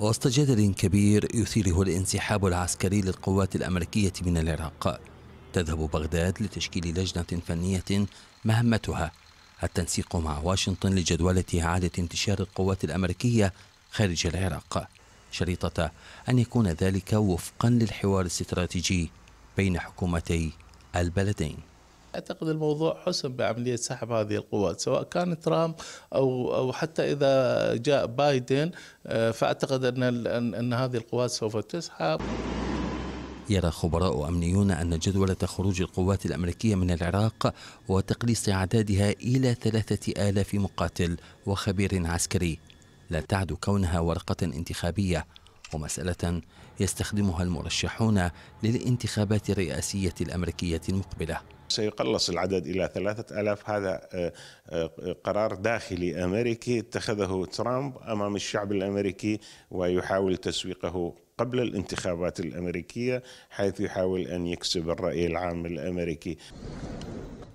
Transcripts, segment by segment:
وسط جدل كبير يثيره الانسحاب العسكري للقوات الأمريكية من العراق تذهب بغداد لتشكيل لجنة فنية مهمتها التنسيق مع واشنطن لجدولة إعادة انتشار القوات الأمريكية خارج العراق شريطة أن يكون ذلك وفقا للحوار الاستراتيجي بين حكومتي البلدين اعتقد الموضوع حسم بعمليه سحب هذه القوات سواء كان ترامب او او حتى اذا جاء بايدن آه، فاعتقد ان ان هذه القوات سوف تسحب يرى خبراء أمنيون أن جدول خروج القوات الأمريكية من العراق وتقليص أعدادها إلى ثلاثة آلاف مقاتل وخبير عسكري لا تعد كونها ورقة انتخابية ومسألة يستخدمها المرشحون للانتخابات الرئاسية الأمريكية المقبلة سيقلص العدد إلى ثلاثة ألاف هذا آه، آه، قرار داخلي أمريكي اتخذه ترامب أمام الشعب الأمريكي ويحاول تسويقه قبل الانتخابات الأمريكية حيث يحاول أن يكسب الرأي العام الأمريكي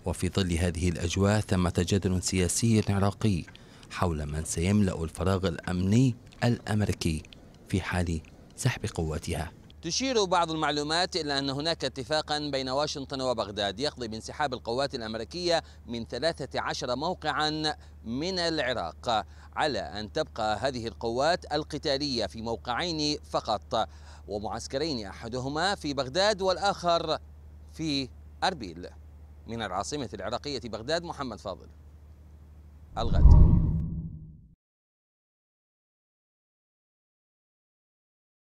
وفي ظل هذه الأجواء ثمة جدل سياسي عراقي حول من سيملأ الفراغ الأمني الأمريكي في حال سحب قواتها تشير بعض المعلومات إلى أن هناك اتفاقا بين واشنطن وبغداد يقضي بانسحاب القوات الأمريكية من 13 موقعا من العراق على أن تبقى هذه القوات القتالية في موقعين فقط ومعسكرين أحدهما في بغداد والآخر في أربيل من العاصمة العراقية بغداد محمد فاضل الغد